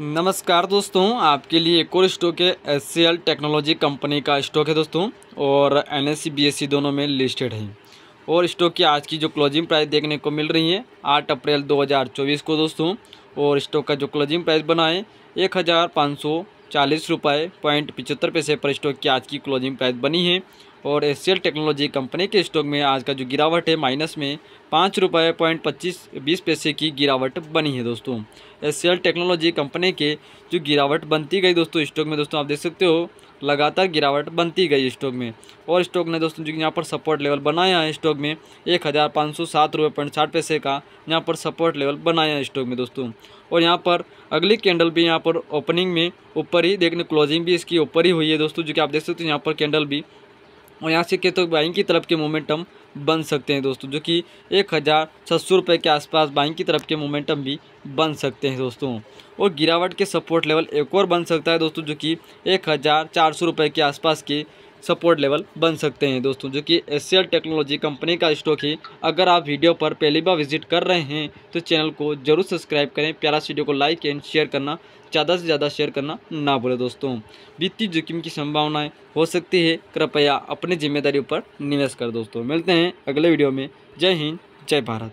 नमस्कार दोस्तों आपके लिए एक और स्टॉक है एस टेक्नोलॉजी कंपनी का स्टॉक है दोस्तों और एन एस दोनों में लिस्टेड है और स्टॉक की आज की जो क्लोजिंग प्राइस देखने को मिल रही है आठ अप्रैल 2024 को दोस्तों और स्टॉक का जो क्लोजिंग प्राइस बना है एक हज़ार पाँच सौ चालीस रुपये पॉइंट पिचहत्तर पैसे पर स्टॉक की आज की क्लोजिंग प्राइस बनी है और एस टेक्नोलॉजी कंपनी के स्टॉक में आज का जो गिरावट है माइनस में पाँच रुपये पॉइंट पच्चीस बीस पैसे की गिरावट बनी है दोस्तों एस टेक्नोलॉजी कंपनी के जो गिरावट बनती गई दोस्तों स्टॉक में दोस्तों आप देख सकते हो लगातार गिरावट बनती गई स्टॉक में और स्टॉक ने दोस्तों जो यहाँ पर सपोर्ट लेवल बनाया है स्टॉक में एक हज़ार पाँच सौ सात रुपये पॉइंट साठ पैसे का यहाँ पर सपोर्ट लेवल बनाया है स्टॉक में दोस्तों और यहाँ पर अगली कैंडल भी यहाँ पर ओपनिंग में ऊपर ही देखने क्लोजिंग भी इसकी ऊपर ही हुई है दोस्तों जो कि आप देख सकते हो यहाँ पर कैंडल भी और यहाँ से कहते हो बाइंग की तरफ के मोमेंटम बन सकते हैं दोस्तों जो कि एक हज़ार छः सौ रुपये के आसपास बाइंग की तरफ के मोमेंटम भी बन सकते हैं दोस्तों और गिरावट के सपोर्ट लेवल एक और बन सकता है दोस्तों जो कि एक हज़ार चार सौ रुपये के आसपास के सपोर्ट लेवल बन सकते हैं दोस्तों जो कि एस टेक्नोलॉजी कंपनी का स्टॉक है अगर आप वीडियो पर पहली बार विजिट कर रहे हैं तो चैनल को जरूर सब्सक्राइब करें प्यारा वीडियो को लाइक एंड शेयर करना ज़्यादा से ज़्यादा शेयर करना ना भूलें दोस्तों वित्तीय जोखिम की संभावनाएँ हो सकती है कृपया अपनी जिम्मेदारी पर निवेश कर दोस्तों मिलते हैं अगले वीडियो में जय हिंद जय भारत